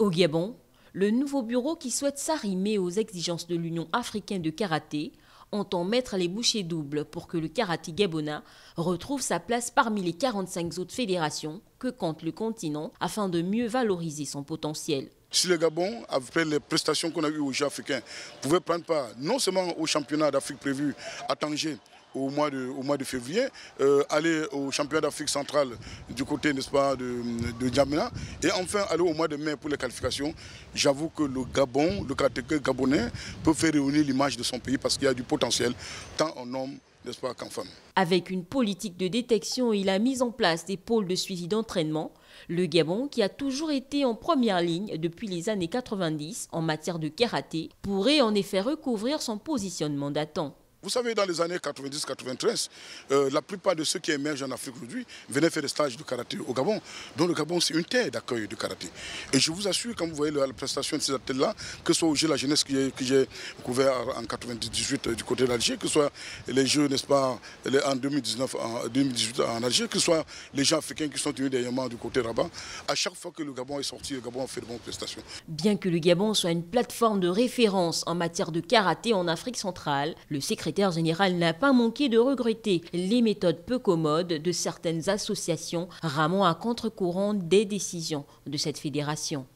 Au Gabon, le nouveau bureau qui souhaite s'arrimer aux exigences de l'Union africaine de karaté entend mettre les bouchées doubles pour que le karaté gabonais retrouve sa place parmi les 45 autres fédérations que compte le continent afin de mieux valoriser son potentiel. Si le Gabon, après les prestations qu'on a eues aux Jeux africains, pouvait prendre part non seulement au championnat d'Afrique prévu à Tanger, au mois de, au mois de février, euh, aller au championnat d'Afrique centrale du côté, n'est-ce pas, de, de Djamena, et enfin aller au mois de mai pour les qualifications. J'avoue que le Gabon, le karaté gabonais, peut faire réunir l'image de son pays parce qu'il y a du potentiel, tant en homme pas, Avec une politique de détection et la mise en place des pôles de suivi d'entraînement, le Gabon, qui a toujours été en première ligne depuis les années 90 en matière de karaté, pourrait en effet recouvrir son positionnement d'attente. Vous savez, dans les années 90-93, euh, la plupart de ceux qui émergent en Afrique aujourd'hui venaient faire des stages de karaté au Gabon. Donc le Gabon, c'est une terre d'accueil de karaté. Et je vous assure, quand vous voyez la, prestation de ces athlètes-là, que ce soit au jeu de la jeunesse que j'ai couvert en 98 du côté de que ce soit les Jeux, n'est-ce pas, en 2019, en 2018 en Alger, que ce soit les gens africains qui sont venus dernièrement du côté Rabat, à chaque fois que le Gabon est sorti, le Gabon fait de bonnes prestations. Bien que le Gabon soit une plateforme de référence en matière de karaté en Afrique centrale, le secret secrétaire général n'a pas manqué de regretter les méthodes peu commodes de certaines associations ramant à contre-courant des décisions de cette fédération.